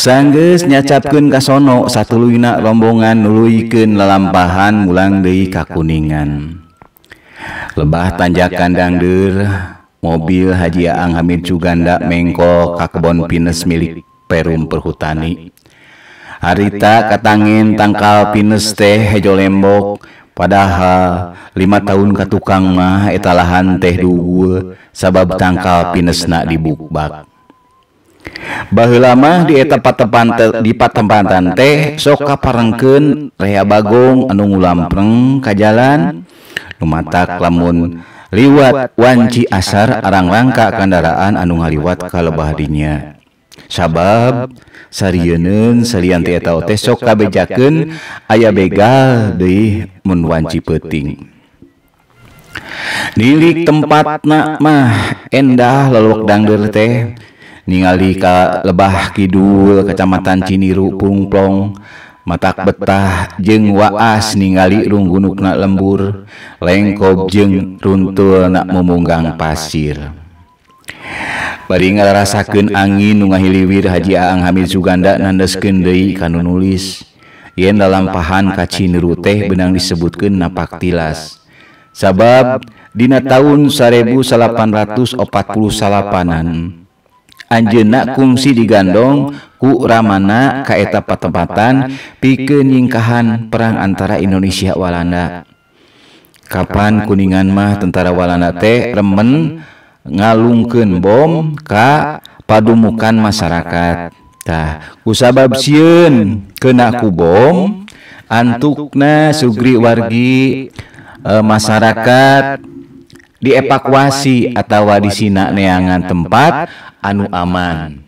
q sangges nyacapke kasono satuak rombongan nulukenun lalampahan Wulang De kakuningan lebah tanjakandangder mobil Haji Angmin jugaganda menggkok Kabon Pins milik perum perhutani Ata katagin tangkal Pins teh jo lembok padahal lima tahun ke tukang mah etalahan teh dulu sabab tangkal Pinesnak dibukbakan Bau lama dita dipatempatan teh soka parengkeun Rea Bagung Anung umpreng kajjalan lumata lamun liwat waci asar arang langka kendaraan anu ngaliwat kalebanya sabab Sari Yuun selian taute soka bejaken aya begal dimunwanci peting Dilik tempat makmah endah lelukkdanggger teh. lebah Kidul Kecamatan Cini Ru Pungplong matatak betah je waas ningali runggu-ukkna lembur lengkok jeng runtulnak memunggang pasir Baringal rasakenun anginungailiwir Hajiang Hamilganda nandaken Kanon nus Yen la lampahan kaciute benang disebut ke napak tilas Sabab Dina tahun sare 1840 salapanan. jenak kumsi digandong ku Raana keeta patempatan pikenykahan perang antara Indonesia Walanda kapan kuningan mah tentara Walanda teh remen ngalung ke bomg Kak padumukan masyarakattah kuahabab Syun kenakubong Antukna Subri wargi eh, masyarakat dan dievakuasi atau wa diinakneangan tempat anu aman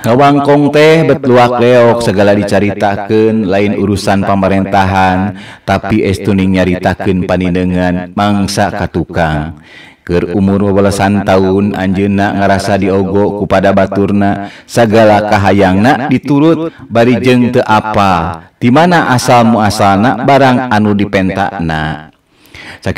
kawangkong teh betuak leok segala diceritakan lain urusan pemerintahan tapi esunning nyaritakan panngan mangsa katukang ke umur weesan tahun Anjenak ngerasa diogo kepada Baturna segalakahang anak diurut barii jengte apa dimana asal muaana barang anu di pentakna segala